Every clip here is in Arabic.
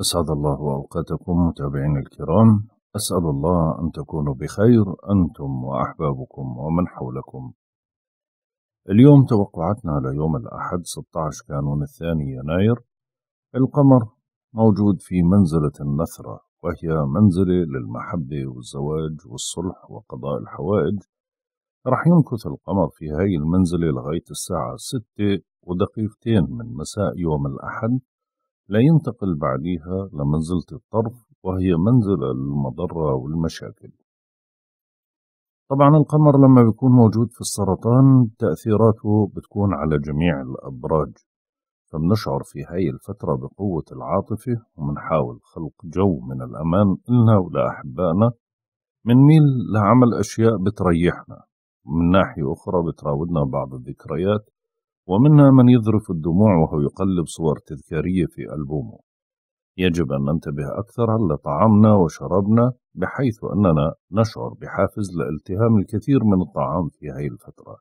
أسعد الله أوقاتكم متابعينا الكرام أسأل الله أن تكونوا بخير أنتم وأحبابكم ومن حولكم اليوم توقعاتنا ليوم الأحد 16 كانون الثاني يناير القمر موجود في منزلة النثرة وهي منزلة للمحبة والزواج والصلح وقضاء الحوائج رح يمكث القمر في هاي المنزلة لغاية الساعة 6 ودقيقتين من مساء يوم الأحد لا ينتقل بعديها لمنزلة الطرف وهي منزلة للمضرة والمشاكل طبعا القمر لما بيكون موجود في السرطان تأثيراته بتكون على جميع الأبراج فبنشعر في هاي الفترة بقوة العاطفة ومنحاول خلق جو من الأمان لنا ولأحبائنا منميل لعمل أشياء بتريحنا من ناحية أخرى بتراودنا بعض الذكريات ومنها من يذرف الدموع وهو يقلب صور تذكارية في ألبومه يجب أن ننتبه أكثر على طعامنا وشرابنا بحيث أننا نشعر بحافز لالتهام الكثير من الطعام في هذه الفترة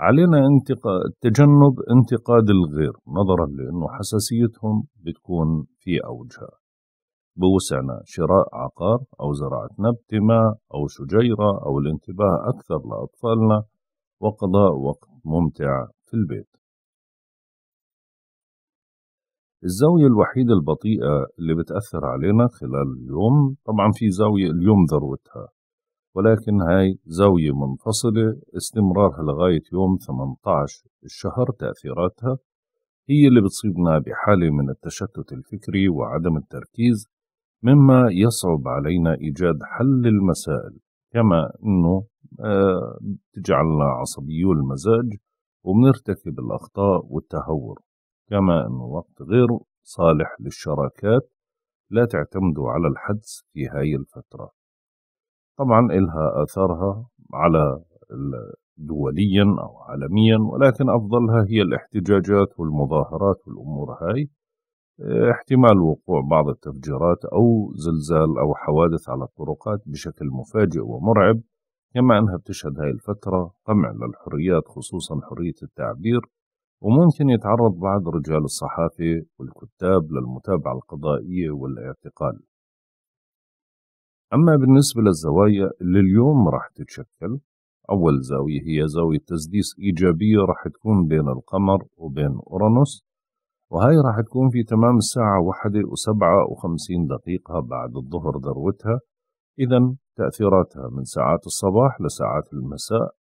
علينا انتقا... تجنب انتقاد الغير نظرا لأنه حساسيتهم بتكون في أوجها بوسعنا شراء عقار أو زراعة نبتة ما أو شجيرة أو الانتباه أكثر لأطفالنا وقضاء وقت ممتع البيت الزاوية الوحيدة البطيئة اللي بتأثر علينا خلال اليوم طبعا في زاوية اليوم ذروتها ولكن هاي زاوية منفصلة استمرارها لغاية يوم 18 الشهر تأثيراتها هي اللي بتصيبنا بحالة من التشتت الفكري وعدم التركيز مما يصعب علينا إيجاد حل المسائل كما أنه آه، تجعلنا عصبيو المزاج وبنرتكب الأخطاء والتهور كما أن وقت غير صالح للشراكات لا تعتمدوا على الحدس في هاي الفترة طبعا إلها آثارها على دوليا أو عالميا ولكن أفضلها هي الاحتجاجات والمظاهرات والأمور هاي آه، احتمال وقوع بعض التفجيرات أو زلزال أو حوادث على الطرقات بشكل مفاجئ ومرعب كما أنها بتشهد هاي الفترة قمع للحريات خصوصا حرية التعبير وممكن يتعرض بعض رجال الصحافة والكتاب للمتابعة القضائية والاعتقال أما بالنسبة للزوايا اللي اليوم راح تتشكل أول زاوية هي زاوية تسديس إيجابية راح تكون بين القمر وبين أورانوس وهاي راح تكون في تمام الساعة واحدة وسبعة وخمسين دقيقة بعد الظهر ذروتها إذا تأثيراتها من ساعات الصباح لساعات المساء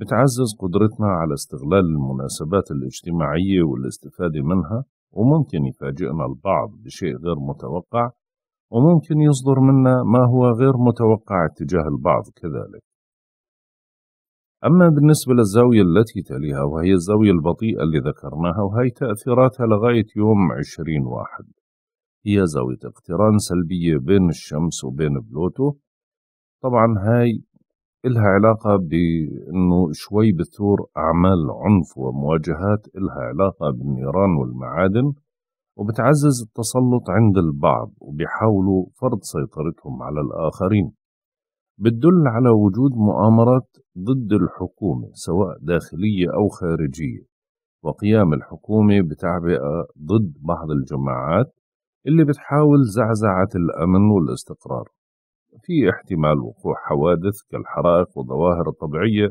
بتعزز قدرتنا على استغلال المناسبات الاجتماعية والاستفادة منها وممكن يفاجئنا البعض بشيء غير متوقع وممكن يصدر منا ما هو غير متوقع اتجاه البعض كذلك أما بالنسبة للزاوية التي تليها وهي الزاوية البطيئة اللي ذكرناها وهي تأثيراتها لغاية يوم 20 واحد هي زاوية اقتران سلبية بين الشمس وبين بلوتو طبعا هاي إلها علاقة بأنه شوي بثور أعمال عنف ومواجهات إلها علاقة بالنيران والمعادن وبتعزز التسلط عند البعض وبيحاولوا فرض سيطرتهم على الآخرين بتدل على وجود مؤامرات ضد الحكومة سواء داخلية أو خارجية وقيام الحكومة بتعبئة ضد بعض الجماعات اللي بتحاول زعزعة الأمن والاستقرار في احتمال وقوع حوادث كالحرائق وظواهر طبيعية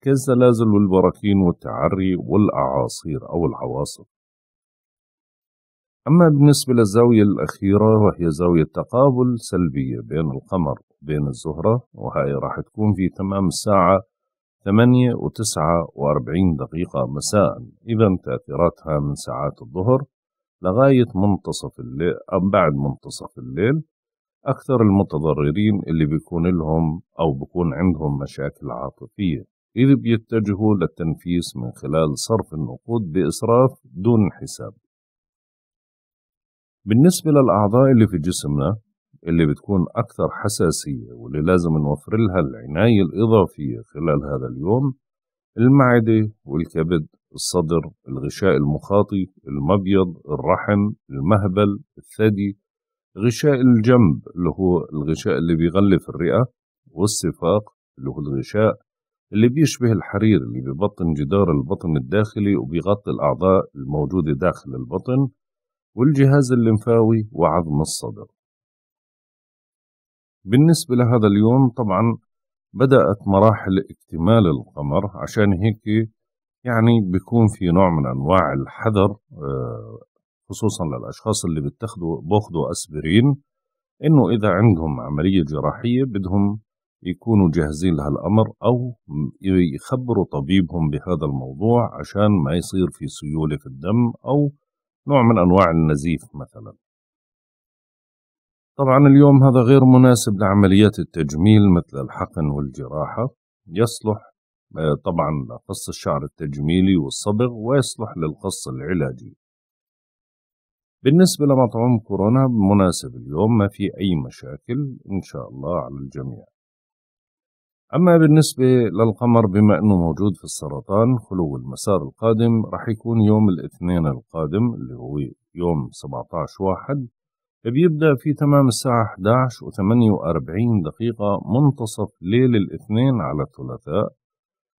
كالزلازل والبراكين والتعري والأعاصير أو العواصف أما بالنسبة للزاوية الأخيرة وهي زاوية تقابل سلبية بين القمر وبين الزهرة وهي راح تكون في تمام الساعة 8 و 49 دقيقة مساء إذا تأثيراتها من ساعات الظهر لغاية منتصف الليل أو بعد منتصف الليل أكثر المتضررين اللي بيكون لهم أو بيكون عندهم مشاكل عاطفية إذ بيتجهوا للتنفيس من خلال صرف النقود بإسراف دون حساب بالنسبة للأعضاء اللي في جسمنا اللي بتكون أكثر حساسية واللي لازم نوفر لها العناية الإضافية خلال هذا اليوم المعدة والكبد الصدر الغشاء المخاطي المبيض الرحم المهبل الثدي غشاء الجنب اللي هو الغشاء اللي بيغلف الرئة والصفاق اللي هو الغشاء اللي بيشبه الحرير اللي ببطن جدار البطن الداخلي وبيغطي الأعضاء الموجودة داخل البطن والجهاز الليمفاوي وعظم الصدر بالنسبة لهذا اليوم طبعا بدأت مراحل اكتمال القمر عشان هيك يعني بيكون في نوع من انواع الحذر آه، خصوصا للاشخاص اللي بيتخذوا باخذوا اسبرين انه اذا عندهم عمليه جراحيه بدهم يكونوا جاهزين لهالامر او يخبروا طبيبهم بهذا الموضوع عشان ما يصير في سيوله في الدم او نوع من انواع النزيف مثلا طبعا اليوم هذا غير مناسب لعمليات التجميل مثل الحقن والجراحه يصلح آه، طبعا قص الشعر التجميلي والصبغ ويصلح للقص العلاجي بالنسبة لمطعم كورونا مناسب اليوم ما في أي مشاكل إن شاء الله على الجميع أما بالنسبة للقمر بما أنه موجود في السرطان خلو المسار القادم رح يكون يوم الاثنين القادم اللي هو يوم 17 واحد بيبدأ في تمام الساعة 11 و 48 دقيقة منتصف ليل الاثنين على الثلاثاء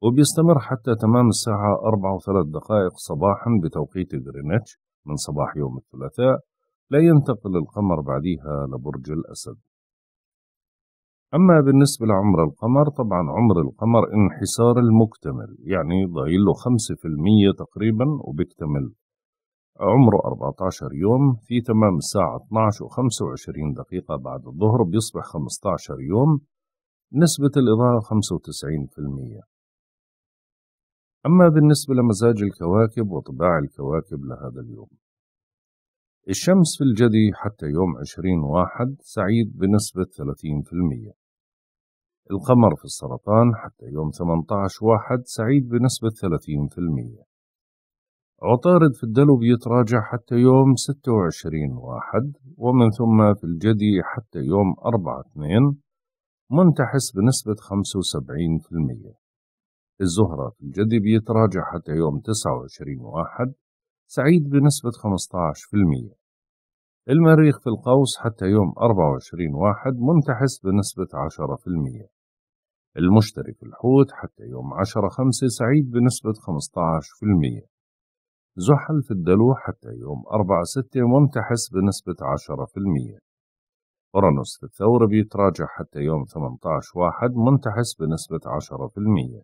وبيستمر حتى تمام الساعة 4 وثلاث دقائق صباحا بتوقيت غرينتش من صباح يوم الثلاثاء لا ينتقل القمر بعديها لبرج الأسد أما بالنسبة لعمر القمر طبعا عمر القمر انحسار المكتمل يعني ضايل له 5% تقريبا وبيكتمل عمره 14 يوم في تمام الساعة 12 و 25 دقيقة بعد الظهر بيصبح 15 يوم نسبة الإضاءة 95% أما بالنسبة لمزاج الكواكب وطباع الكواكب لهذا اليوم الشمس في الجدي حتى يوم عشرين واحد سعيد بنسبة ثلاثين في المية القمر في السرطان حتى يوم ثمنتاعش واحد سعيد بنسبة ثلاثين في المية عطارد في الدلو بيتراجع حتى يوم ستة وعشرين واحد ومن ثم في الجدي حتى يوم أربعة اثنين منتحس بنسبة خمسة وسبعين في المية الزهرة في الجدي بيتراجع حتى يوم 29 واحد سعيد بنسبة 15% المريخ في القوس حتى يوم 24 واحد منتحس بنسبة 10% المشتري في الحوت حتى يوم 10 خمسة سعيد بنسبة 15% زحل في الدلو حتى يوم 4 6 منتحس بنسبة 10% أورانوس في الثور بيتراجع حتى يوم 18 واحد منتحس بنسبة 10%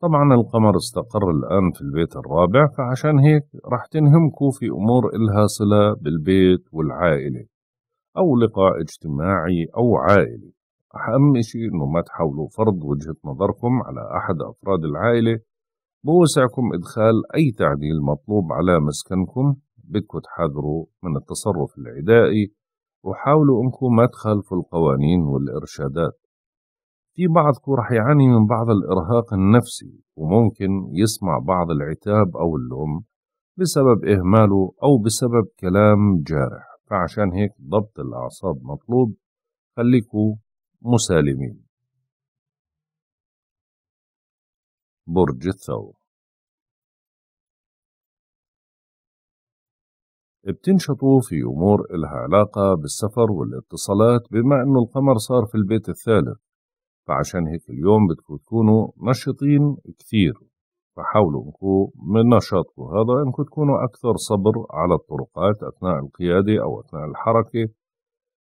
طبعا القمر استقر الآن في البيت الرابع فعشان هيك راح تنهمكوا في أمور إلها صلة بالبيت والعائلة أو لقاء اجتماعي أو عائلي أهم شيء إنه ما تحاولوا فرض وجهة نظركم على أحد أفراد العائلة بوسعكم إدخال أي تعديل مطلوب على مسكنكم بدكم تحذروا من التصرف العدائي وحاولوا إنكم ما تخالفوا القوانين والإرشادات في بعضكم راح يعاني من بعض الإرهاق النفسي وممكن يسمع بعض العتاب أو اللوم بسبب إهماله أو بسبب كلام جارح فعشان هيك ضبط الأعصاب مطلوب خليكوا مسالمين برج الثور بتنشطوا في أمور إلها علاقة بالسفر والاتصالات بما أنه القمر صار في البيت الثالث فعشان هيك اليوم بدكم تكونوا نشطين كثير فحاولوا انكم من نشاطكم هذا انكم تكونوا اكثر صبر على الطرقات اثناء القياده او اثناء الحركه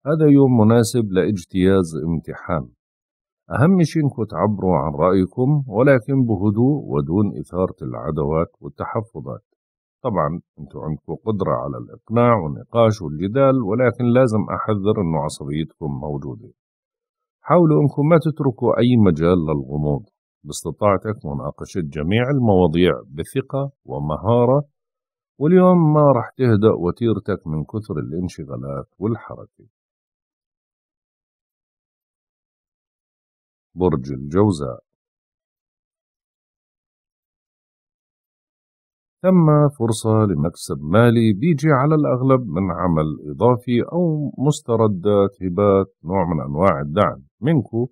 هذا يوم مناسب لاجتياز امتحان أهم شيء إنكم تعبروا عن رأيكم ولكن بهدوء ودون إثارة العداوات والتحفظات طبعا أنتم عندكم قدرة على الإقناع والنقاش والجدال ولكن لازم أحذر أنه عصبيتكم موجودة حاولوا أنكم ما تتركوا أي مجال للغموض باستطاعتك مناقشة جميع المواضيع بثقة ومهارة واليوم ما رح تهدأ وتيرتك من كثر الانشغالات والحركة برج الجوزاء ثم فرصة لمكسب مالي بيجي على الأغلب من عمل إضافي أو مستردات هبات نوع من أنواع الدعم منكو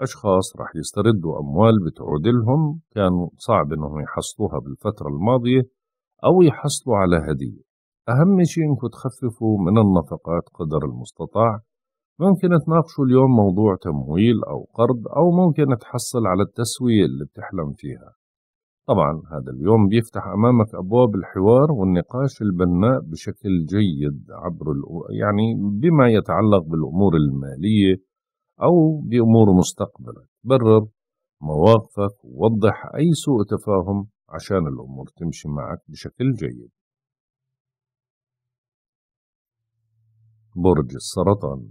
أشخاص رح يستردوا أموال بتعود لهم كان صعب إنهم يحصلوها بالفترة الماضية أو يحصلوا على هدية أهم شيء إنكم تخففوا من النفقات قدر المستطاع ممكن تناقشوا اليوم موضوع تمويل أو قرض أو ممكن تحصل على التسوية اللي بتحلم فيها طبعا هذا اليوم بيفتح أمامك أبواب الحوار والنقاش البناء بشكل جيد عبر يعني بما يتعلق بالأمور المالية أو بأمور مستقبلك برر مواقفك ووضح أي سوء تفاهم عشان الأمور تمشي معك بشكل جيد برج السرطان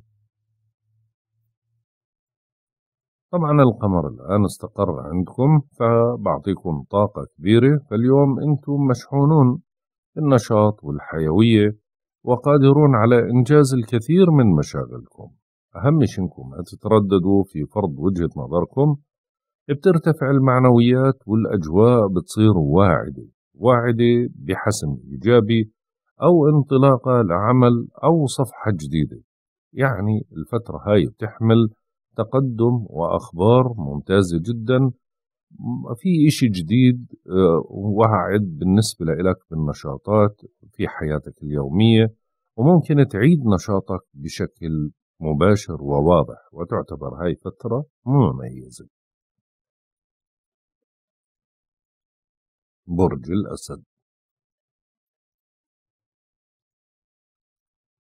طبعا القمر الآن استقر عندكم فبعطيكم طاقة كبيرة فاليوم أنتم مشحونون النشاط والحيوية وقادرون على إنجاز الكثير من مشاغلكم أهم شيء أنكم ما تترددوا في فرض وجهة نظركم بترتفع المعنويات والأجواء بتصير واعدة واعدة بحسم إيجابي أو انطلاقة لعمل أو صفحة جديدة يعني الفترة هاي بتحمل تقدم وأخبار ممتازة جدا في إشي جديد آه، وعد بالنسبة لك بالنشاطات في حياتك اليومية وممكن تعيد نشاطك بشكل مباشر وواضح وتعتبر هاي فترة مميزة برج الأسد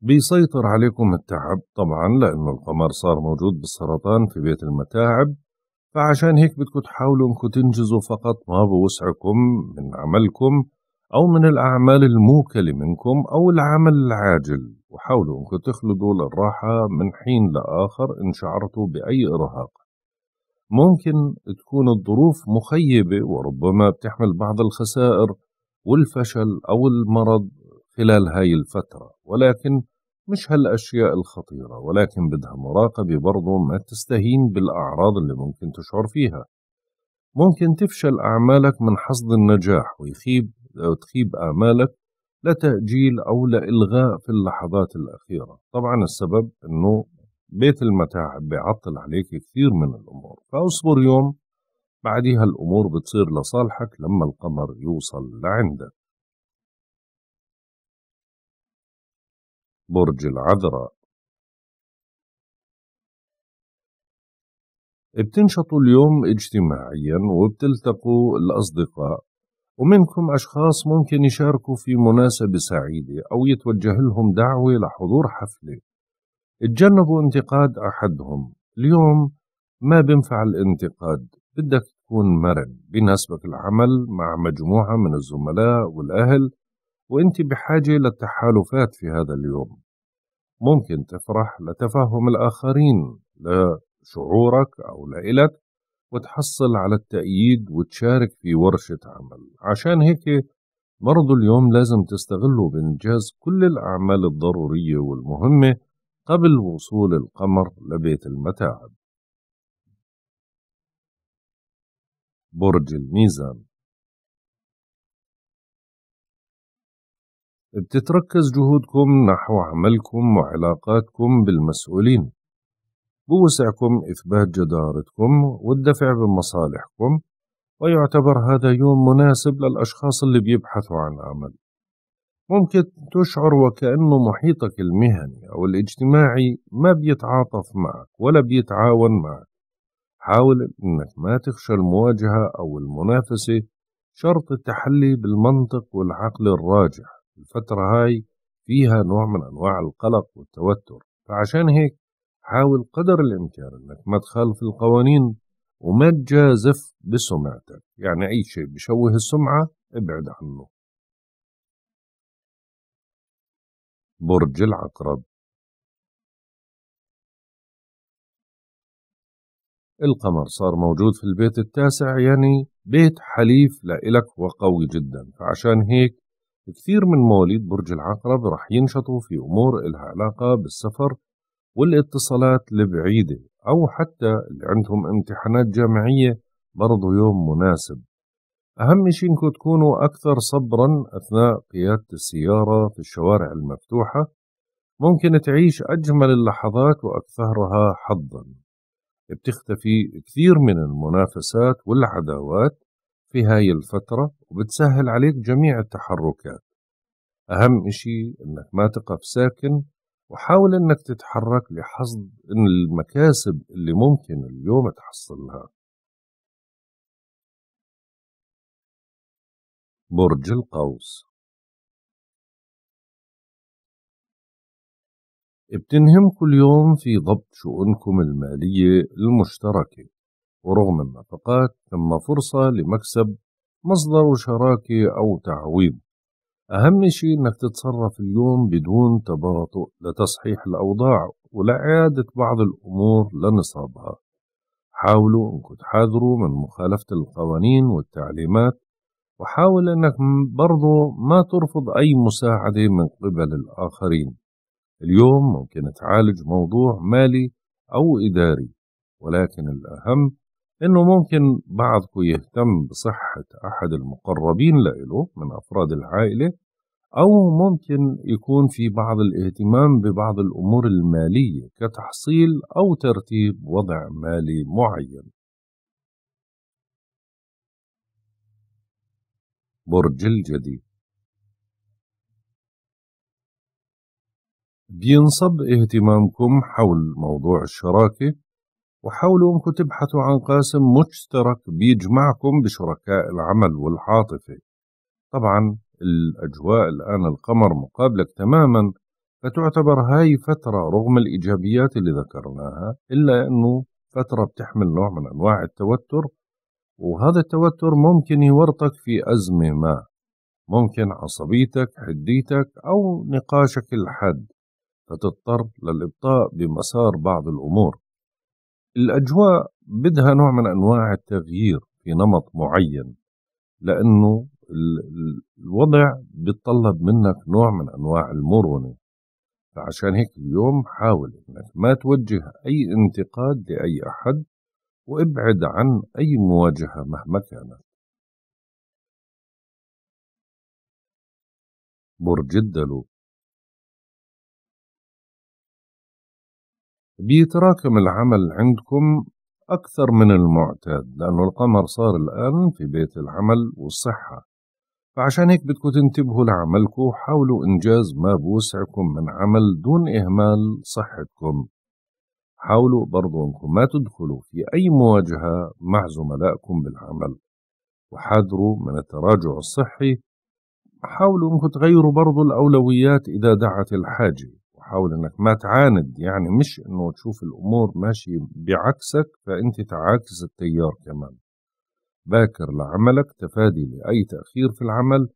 بيسيطر عليكم التعب طبعا لأنه القمر صار موجود بالسرطان في بيت المتاعب فعشان هيك بدكم تحاولوا انكم تنجزوا فقط ما بوسعكم من عملكم أو من الأعمال الموكلة منكم أو العمل العاجل وحاولوا انكم تخلدوا للراحة من حين لآخر إن شعرتوا بأي إرهاق ممكن تكون الظروف مخيبة وربما بتحمل بعض الخسائر والفشل أو المرض خلال هاي الفترة ولكن مش هالأشياء الخطيرة ولكن بدها مراقبة برضه ما تستهين بالأعراض اللي ممكن تشعر فيها ممكن تفشل أعمالك من حصد النجاح ويخيب أو تخيب آمالك لتأجيل أو لإلغاء في اللحظات الأخيرة طبعا السبب أنه بيت المتاعب بيعطل عليك كثير من الأمور فأصبر يوم بعديها الأمور بتصير لصالحك لما القمر يوصل لعندك برج العذراء بتنشطوا اليوم اجتماعيا وبتلتقوا الأصدقاء ومنكم أشخاص ممكن يشاركوا في مناسبة سعيدة أو يتوجه لهم دعوة لحضور حفلة اتجنبوا انتقاد أحدهم اليوم ما بنفع الانتقاد بدك تكون مرن بيناسبك العمل مع مجموعة من الزملاء والأهل وانت بحاجة للتحالفات في هذا اليوم ممكن تفرح لتفهم الآخرين لشعورك أو لإلك وتحصل على التأييد وتشارك في ورشة عمل عشان هيك برضو اليوم لازم تستغله بإنجاز كل الأعمال الضرورية والمهمة قبل وصول القمر لبيت المتاعب برج الميزان بتتركز جهودكم نحو عملكم وعلاقاتكم بالمسؤولين بوسعكم إثبات جدارتكم والدفع بمصالحكم ويعتبر هذا يوم مناسب للأشخاص اللي بيبحثوا عن عمل ممكن تشعر وكأنه محيطك المهني أو الاجتماعي ما بيتعاطف معك ولا بيتعاون معك حاول إنك ما تخشى المواجهة أو المنافسة شرط التحلي بالمنطق والعقل الراجح الفترة هاي فيها نوع من أنواع القلق والتوتر فعشان هيك حاول قدر الإمكان أنك ما تخالف القوانين وما تجازف بسمعتك يعني أي شيء بشوه السمعة ابعد عنه برج العقرب القمر صار موجود في البيت التاسع يعني بيت حليف لإلك وقوي جدا فعشان هيك كثير من مواليد برج العقرب رح ينشطوا في أمور إلها علاقة بالسفر والاتصالات البعيدة أو حتى اللي عندهم امتحانات جامعية برضو يوم مناسب أهم شيء إنكم تكونوا أكثر صبرا أثناء قيادة السيارة في الشوارع المفتوحة ممكن تعيش أجمل اللحظات وأكثرها حظا بتختفي كثير من المنافسات والعداوات في هاي الفترة وبتسهل عليك جميع التحركات أهم إشي إنك ما تقف ساكن وحاول إنك تتحرك لحصد المكاسب اللي ممكن اليوم تحصلها برج القوس بتنهمكم اليوم في ضبط شؤونكم المالية المشتركة ورغم النفقات ثم فرصة لمكسب مصدر شراكة أو تعويض أهم شيء أنك تتصرف اليوم بدون تباطؤ لتصحيح الأوضاع ولإعادة بعض الأمور لنصابها حاولوا أنكم تحاذروا من مخالفة القوانين والتعليمات وحاول أنك برضو ما ترفض أي مساعدة من قبل الآخرين اليوم ممكن تعالج موضوع مالي أو إداري ولكن الأهم إنه ممكن بعضكم يهتم بصحة أحد المقربين لإله من أفراد العائلة أو ممكن يكون في بعض الاهتمام ببعض الأمور المالية كتحصيل أو ترتيب وضع مالي معين برج الجدي بينصب اهتمامكم حول موضوع الشراكة وحاولوا أنكم تبحثوا عن قاسم مشترك بيجمعكم بشركاء العمل والعاطفة طبعا الأجواء الآن القمر مقابلك تماما فتعتبر هاي فترة رغم الإيجابيات اللي ذكرناها إلا أنه فترة بتحمل نوع من أنواع التوتر وهذا التوتر ممكن يورطك في أزمة ما ممكن عصبيتك حديتك أو نقاشك الحاد فتضطر للإبطاء بمسار بعض الأمور الأجواء بدها نوع من أنواع التغيير في نمط معين لأنه الوضع بيتطلب منك نوع من أنواع المرونة فعشان هيك اليوم حاول انك ما توجه اي انتقاد لاي احد وابعد عن اي مواجهه مهما كانت برج الدلو بيتراكم العمل عندكم أكثر من المعتاد لأنه القمر صار الآن في بيت العمل والصحة فعشان هيك بدكم تنتبهوا لعملكم وحاولوا إنجاز ما بوسعكم من عمل دون إهمال صحتكم حاولوا برضو أنكم ما تدخلوا في أي مواجهة مع زملائكم بالعمل وحذروا من التراجع الصحي حاولوا أنكم تغيروا برضو الأولويات إذا دعت الحاجة حاول انك ما تعاند يعني مش انه تشوف الامور ماشيه بعكسك فانت تعاكس التيار كمان باكر لعملك تفادي لاي تاخير في العمل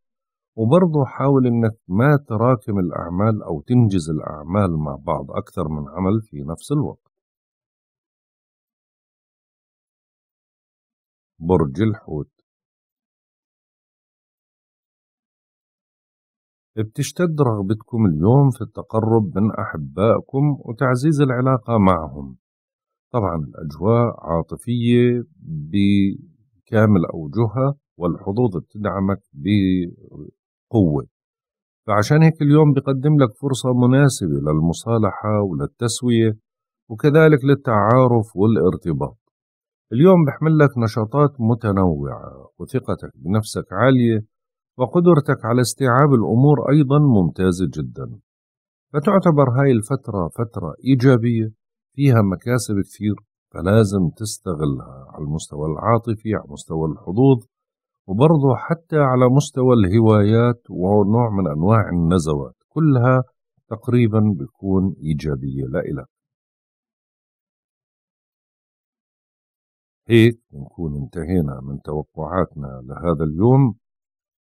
وبرضه حاول انك ما تراكم الاعمال او تنجز الاعمال مع بعض اكثر من عمل في نفس الوقت برج الحوت بتشتد رغبتكم اليوم في التقرب من أحبائكم وتعزيز العلاقة معهم طبعا الأجواء عاطفية بكامل أوجهها والحظوظ بتدعمك بقوة فعشان هيك اليوم بقدم لك فرصة مناسبة للمصالحة وللتسوية وكذلك للتعارف والارتباط اليوم بحمل لك نشاطات متنوعة وثقتك بنفسك عالية وقدرتك على استيعاب الأمور أيضا ممتازة جدا فتعتبر هاي الفترة فترة إيجابية فيها مكاسب كثير فلازم تستغلها على المستوى العاطفي على مستوى الحظوظ وبرضه حتى على مستوى الهوايات ونوع من أنواع النزوات كلها تقريبا بتكون إيجابية لإلك هيك نكون انتهينا من توقعاتنا لهذا اليوم